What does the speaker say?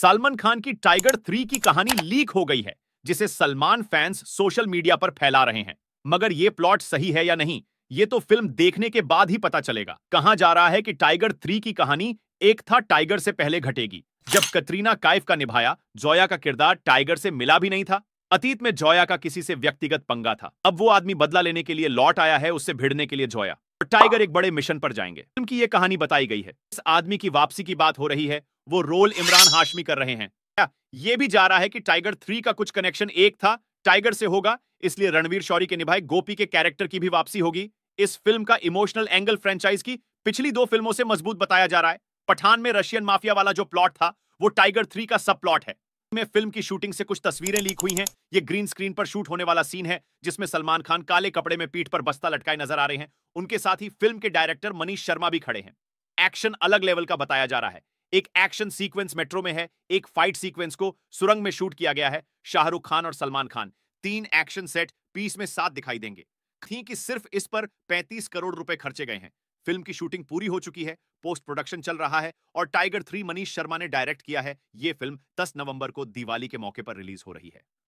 सलमान खान की tiger three की कहानी लीक हो गई है जिसे सलमान फैंस सोशल मीडिया पर फैला रहे हैं मगर ये प्लॉट सही है या नहीं ये तो फिल्म देखने के बाद ही पता चलेगा कहा जा रहा है कि टाइगर थ्री की कहानी एक था टाइगर से पहले घटेगी जब कतरीना काइफ का निभाया जोया का किरदार टाइगर से मिला भी नहीं था अतीत में जोया का किसी से व्यक्तिगत पंगा था अब वो आदमी बदला लेने के लिए लौट आया है उससे भिड़ने के लिए जोया और टाइगर एक बड़े मिशन पर जाएंगे फिल्म की ये कहानी बताई गई है इस आदमी की वापसी की बात हो रही है वो रोल इमरान हाशमी कर रहे हैं ये भी जा रहा है कि टाइगर थ्री का कुछ कनेक्शन एक था टाइगर से होगा इसलिए रणवीर शौरी के निभाए गोपी के कैरेक्टर की भी वापसी होगी इस फिल्म का इमोशनल एंगल फ्रेंचाइज की पिछली दो फिल्मों से मजबूत बताया जा रहा है पठान में रशियन माफिया वाला जो प्लॉट था वो टाइगर थ्री का सब प्लॉट है में फिल्म की शूटिंग से कुछ तस्वीरें लीक हुई हैं ये ग्रीन स्क्रीन पर शूट होने वाला सीन है जिसमें सलमान खान काले कपड़े में पीठ पर बस्ता लटकाए नजर आ रहे हैं उनके साथ ही फिल्म के डायरेक्टर मनीष शर्मा भी खड़े हैं एक्शन अलग लेवल का बताया जा रहा है एक एक्शन सीक्वेंस मेट्रो में है एक फाइट सीक्वेंस को सुरंग में शूट किया गया है शाहरुख खान और सलमान खान तीन एक्शन सेट पीस में सात दिखाई देंगे थी कि सिर्फ इस पर 35 करोड़ रुपए खर्चे गए हैं फिल्म की शूटिंग पूरी हो चुकी है पोस्ट प्रोडक्शन चल रहा है और टाइगर थ्री मनीष शर्मा ने डायरेक्ट किया है यह फिल्म 10 नवंबर को दिवाली के मौके पर रिलीज हो रही है